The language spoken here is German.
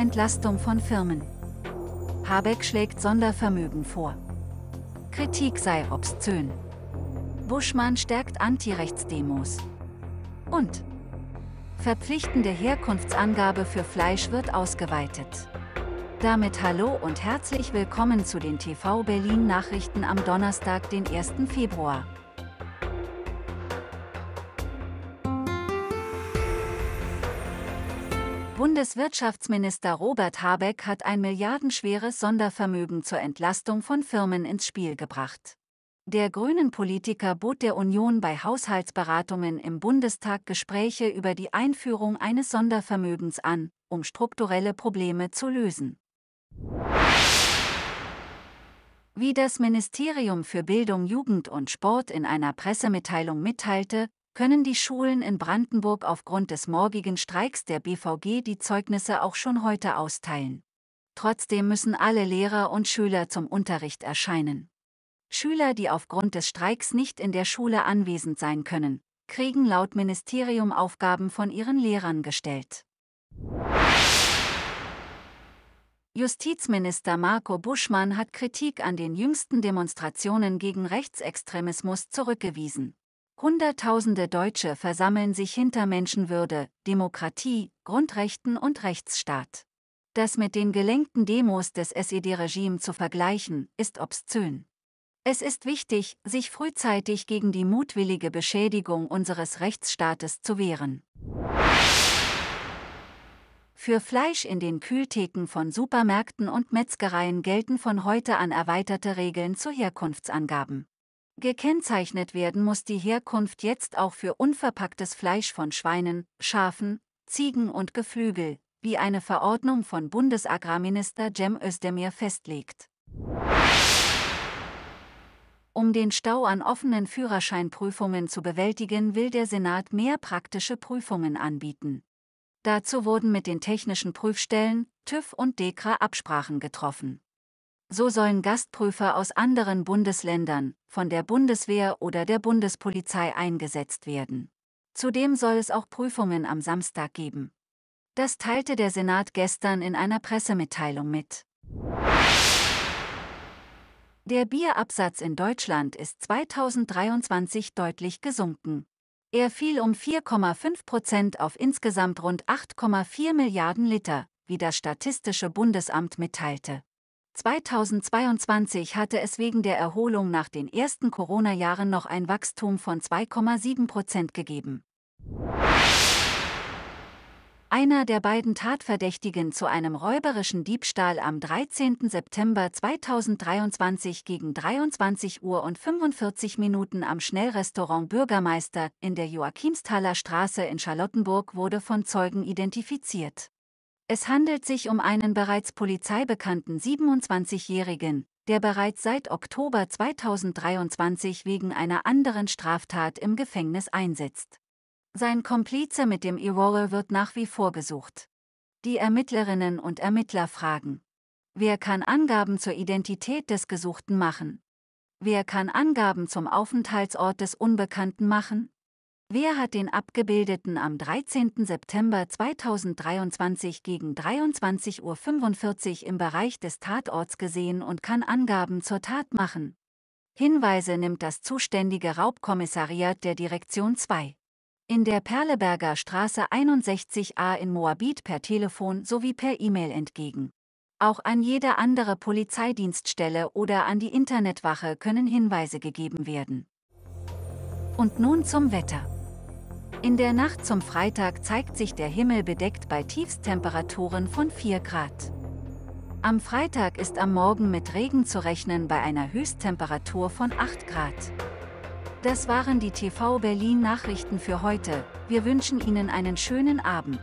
Entlastung von Firmen. Habeck schlägt Sondervermögen vor. Kritik sei obszön. Buschmann stärkt Antirechtsdemos. Und verpflichtende Herkunftsangabe für Fleisch wird ausgeweitet. Damit hallo und herzlich willkommen zu den TV Berlin Nachrichten am Donnerstag, den 1. Februar. Bundeswirtschaftsminister Robert Habeck hat ein milliardenschweres Sondervermögen zur Entlastung von Firmen ins Spiel gebracht. Der grünen Politiker bot der Union bei Haushaltsberatungen im Bundestag Gespräche über die Einführung eines Sondervermögens an, um strukturelle Probleme zu lösen. Wie das Ministerium für Bildung, Jugend und Sport in einer Pressemitteilung mitteilte, können die Schulen in Brandenburg aufgrund des morgigen Streiks der BVG die Zeugnisse auch schon heute austeilen. Trotzdem müssen alle Lehrer und Schüler zum Unterricht erscheinen. Schüler, die aufgrund des Streiks nicht in der Schule anwesend sein können, kriegen laut Ministerium Aufgaben von ihren Lehrern gestellt. Justizminister Marco Buschmann hat Kritik an den jüngsten Demonstrationen gegen Rechtsextremismus zurückgewiesen. Hunderttausende Deutsche versammeln sich hinter Menschenwürde, Demokratie, Grundrechten und Rechtsstaat. Das mit den gelenkten Demos des SED-Regime zu vergleichen, ist obszön. Es ist wichtig, sich frühzeitig gegen die mutwillige Beschädigung unseres Rechtsstaates zu wehren. Für Fleisch in den Kühltheken von Supermärkten und Metzgereien gelten von heute an erweiterte Regeln zu Herkunftsangaben. Gekennzeichnet werden muss die Herkunft jetzt auch für unverpacktes Fleisch von Schweinen, Schafen, Ziegen und Geflügel, wie eine Verordnung von Bundesagrarminister Cem Özdemir festlegt. Um den Stau an offenen Führerscheinprüfungen zu bewältigen, will der Senat mehr praktische Prüfungen anbieten. Dazu wurden mit den technischen Prüfstellen, TÜV und DEKRA Absprachen getroffen. So sollen Gastprüfer aus anderen Bundesländern, von der Bundeswehr oder der Bundespolizei eingesetzt werden. Zudem soll es auch Prüfungen am Samstag geben. Das teilte der Senat gestern in einer Pressemitteilung mit. Der Bierabsatz in Deutschland ist 2023 deutlich gesunken. Er fiel um 4,5 Prozent auf insgesamt rund 8,4 Milliarden Liter, wie das Statistische Bundesamt mitteilte. 2022 hatte es wegen der Erholung nach den ersten Corona-Jahren noch ein Wachstum von 2,7 Prozent gegeben. Einer der beiden Tatverdächtigen zu einem räuberischen Diebstahl am 13. September 2023 gegen 23 Uhr und 45 Minuten am Schnellrestaurant Bürgermeister in der Joachimsthaler Straße in Charlottenburg wurde von Zeugen identifiziert. Es handelt sich um einen bereits polizeibekannten 27-Jährigen, der bereits seit Oktober 2023 wegen einer anderen Straftat im Gefängnis einsetzt. Sein Komplize mit dem Irorer wird nach wie vor gesucht. Die Ermittlerinnen und Ermittler fragen. Wer kann Angaben zur Identität des Gesuchten machen? Wer kann Angaben zum Aufenthaltsort des Unbekannten machen? Wer hat den abgebildeten am 13. September 2023 gegen 23.45 Uhr im Bereich des Tatorts gesehen und kann Angaben zur Tat machen? Hinweise nimmt das zuständige Raubkommissariat der Direktion 2. In der Perleberger Straße 61a in Moabit per Telefon sowie per E-Mail entgegen. Auch an jede andere Polizeidienststelle oder an die Internetwache können Hinweise gegeben werden. Und nun zum Wetter. In der Nacht zum Freitag zeigt sich der Himmel bedeckt bei Tiefstemperaturen von 4 Grad. Am Freitag ist am Morgen mit Regen zu rechnen bei einer Höchsttemperatur von 8 Grad. Das waren die TV Berlin Nachrichten für heute. Wir wünschen Ihnen einen schönen Abend.